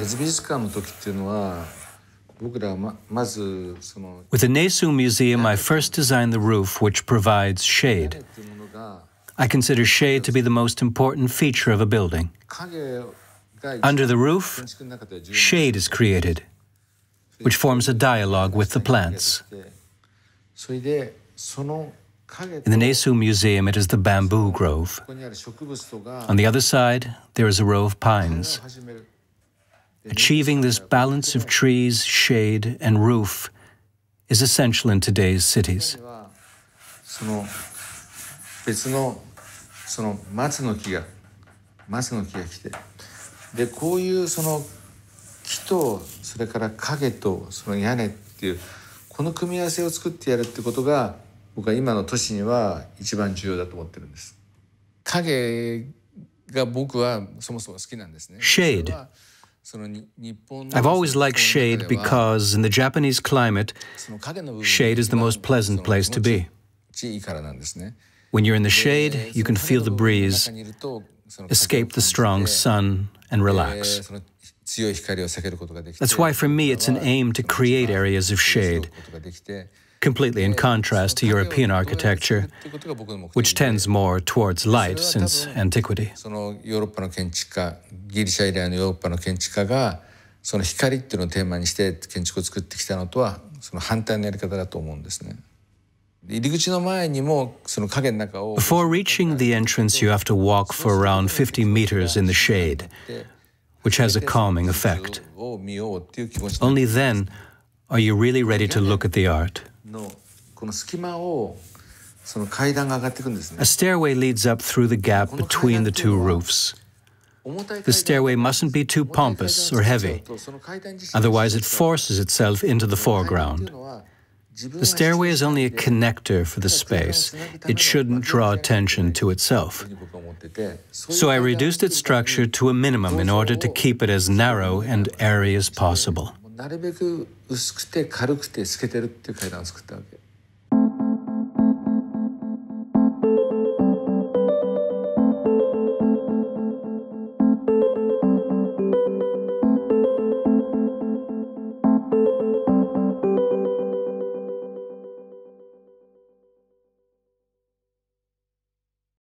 With the Nesu Museum, I first designed the roof, which provides shade. I consider shade to be the most important feature of a building. Under the roof, shade is created, which forms a dialogue with the plants. In the Nesu Museum, it is the bamboo grove. On the other side, there is a row of pines. Achieving this balance of trees, shade, and roof is essential in today's cities. Shade I've always liked shade because in the Japanese climate, shade is the most pleasant place to be. When you're in the shade, you can feel the breeze, escape the strong sun, and relax. That's why for me it's an aim to create areas of shade completely in contrast to European architecture, which tends more towards light since antiquity. Before reaching the entrance, you have to walk for around 50 meters in the shade, which has a calming effect. Only then are you really ready to look at the art. A stairway leads up through the gap between the two roofs. The stairway mustn't be too pompous or heavy, otherwise, it forces itself into the foreground. The stairway is only a connector for the space. It shouldn't draw attention to itself. So I reduced its structure to a minimum in order to keep it as narrow and airy as possible. なるべく薄くて軽くて透けてるっていう階段を作ったわけ